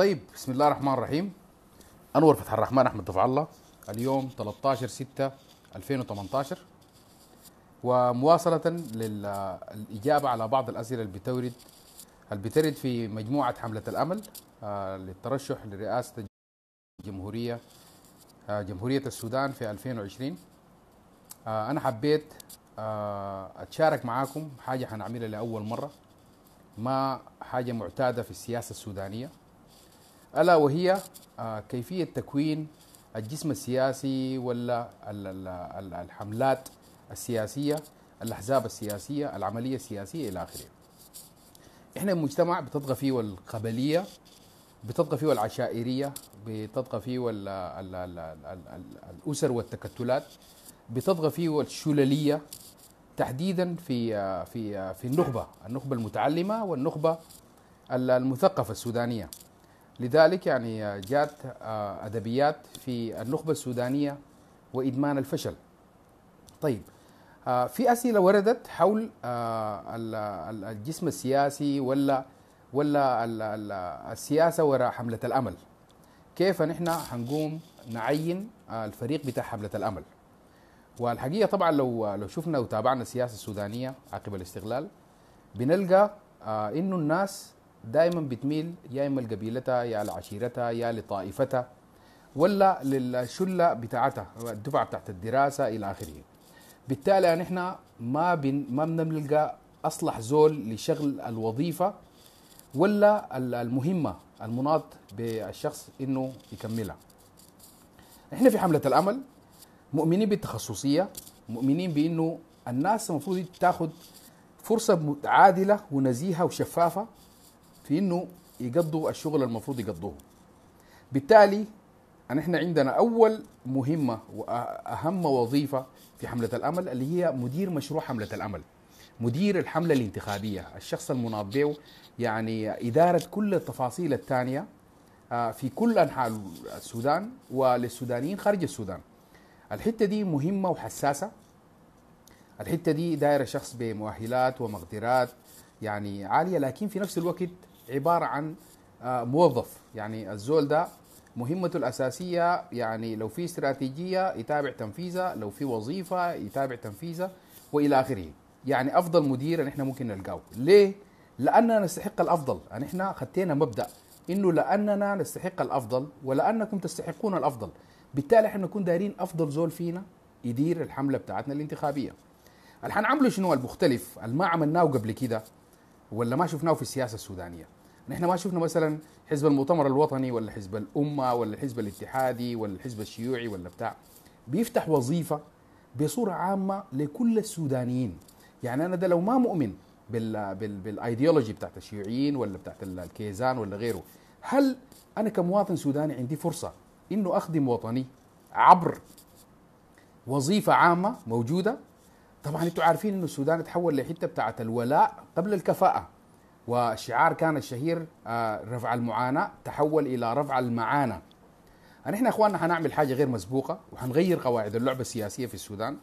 طيب بسم الله الرحمن الرحيم انور فتح الرحمن احمد دفع الله اليوم 13 6 2018 ومواصلة للإجابة على بعض الأسئلة اللي بتورد اللي بترد في مجموعة حملة الأمل آه، للترشح لرئاسة الجمهورية آه، جمهورية السودان في 2020 آه، أنا حبيت أتشارك معاكم حاجة حنعملها لأول مرة ما حاجة معتادة في السياسة السودانية ألا وهي آه، كيفية تكوين الجسم السياسي ولا الحملات السياسية الأحزاب السياسية العملية السياسية إلى آخره إحنا المجتمع بتطغى فيه القبلية بتطغى فيه العشائرية بتطغى فيه الأسر والتكتلات بتطغى فيه الشللية تحديدا في آه، في آه، في النخبة النخبة المتعلمة والنخبة المثقفة السودانية لذلك يعني جاءت آه، ادبيات في النخبه السودانيه وادمان الفشل. طيب آه، في اسئله وردت حول آه، الجسم السياسي ولا ولا السياسه وراء حمله الامل. كيف نحن حنقوم نعين الفريق بتاع حمله الامل. والحقيقه طبعا لو لو شفنا وتابعنا السياسه السودانيه عقب الاستقلال بنلقى انه الناس دائما بتميل يا اما لقبيلتها يا لعشيرتها يا لطائفتها ولا للشله بتاعتها الدفعه بتاعت الدراسه الى اخره بالتالي نحن يعني ما بن ما بنلقى اصلح زول لشغل الوظيفه ولا المهمه المناط بالشخص انه يكملها احنا في حمله الامل مؤمنين بالتخصصيه مؤمنين بانه الناس المفروض تاخذ فرصه عادله ونزيهه وشفافه في انه يقضوا الشغل المفروض يقضوه بالتالي أن احنا عندنا أول مهمة وأهم وظيفة في حملة الأمل اللي هي مدير مشروع حملة الأمل مدير الحملة الانتخابية الشخص المناط يعني إدارة كل التفاصيل الثانية آه، في كل أنحاء السودان وللسودانيين خارج السودان الحتة دي مهمة وحساسة الحتة دي دايرة شخص بمؤهلات ومقدرات يعني عالية لكن في نفس الوقت عباره عن آه، موظف يعني الزول ده مهمته الاساسيه يعني لو في استراتيجيه يتابع تنفيذها لو في وظيفه يتابع تنفيذها والى اخره يعني افضل مدير نحن ممكن نلقاه ليه لاننا نستحق الافضل ان يعني احنا خدينا مبدا انه لاننا نستحق الافضل ولانكم تستحقون الافضل بالتالي احنا نكون دايرين افضل زول فينا يدير الحمله بتاعتنا الانتخابيه الحين عملوا شنو المختلف الما ما عملناه قبل كده ولا ما شفناه في السياسه السودانيه نحن ما شفنا مثلا حزب المؤتمر الوطني ولا حزب الامه ولا الحزب الاتحادي ولا الحزب الشيوعي ولا بتاع بيفتح وظيفه بصوره عامه لكل السودانيين يعني انا ده لو ما مؤمن بال بال بالايديولوجي بتاعت الشيوعيين ولا بتاعت الكيزان ولا غيره هل انا كمواطن سوداني عندي فرصه انه اخدم وطني عبر وظيفه عامه موجوده طبعا انتم عارفين انه السودان تحول لحته بتاعت الولاء قبل الكفاءه وشعار كان الشهير آه، رفع المعاناة تحول إلى رفع المعانة نحن يا اخواننا حنعمل حاجه غير مسبوقه وحنغير قواعد اللعبه السياسيه في السودان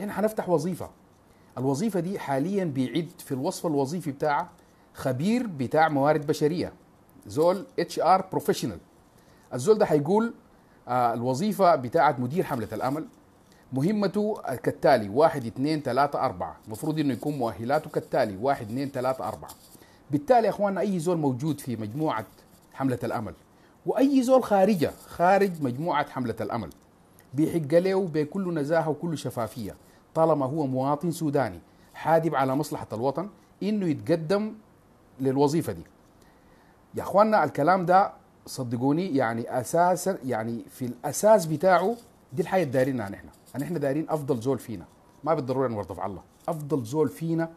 احنا حنفتح وظيفه الوظيفه دي حاليا بيعد في الوصف الوظيفي بتاعه خبير بتاع موارد بشريه زول اتش ار بروفيشنال الزول ده حيقول آه، الوظيفه بتاعه مدير حمله الامل مهمته كالتالي واحد اثنين ثلاثة أربعة المفروض إنه يكون مؤهلاته كالتالي واحد اثنين ثلاثة أربعة بالتالي يا اخواننا اي زول موجود في مجموعه حمله الامل واي زول خارجه خارج مجموعه حمله الامل بيحق له بكل نزاهه وكل شفافيه طالما هو مواطن سوداني حادب على مصلحه الوطن انه يتقدم للوظيفه دي يا اخواننا الكلام ده صدقوني يعني اساسا يعني في الاساس بتاعه دي الحياه اللي دايرينها نحن نحن دايرين افضل زول فينا ما بالضروره نورطه في الله افضل زول فينا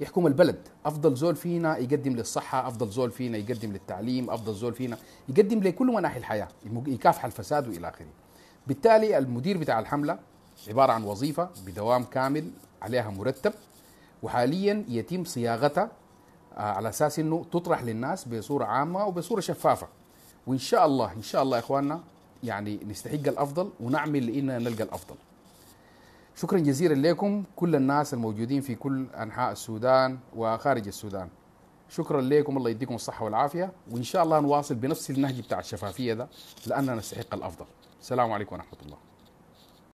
يحكم البلد افضل زول فينا يقدم للصحه افضل زول فينا يقدم للتعليم افضل زول فينا يقدم لكل مناحي الحياه يكافح الفساد والى اخره بالتالي المدير بتاع الحمله عباره عن وظيفه بدوام كامل عليها مرتب وحاليا يتم صياغتها آه، على اساس انه تطرح للناس بصوره عامه وبصوره شفافه وان شاء الله ان شاء الله يا اخواننا يعني نستحق الافضل ونعمل لاننا نلقى الافضل شكرا جزيلا لكم كل الناس الموجودين في كل أنحاء السودان وخارج السودان شكرا لكم الله يديكم الصحة والعافية وإن شاء الله نواصل بنفس النهج بتاع الشفافية ده لأننا نستحق الأفضل السلام عليكم ورحمة الله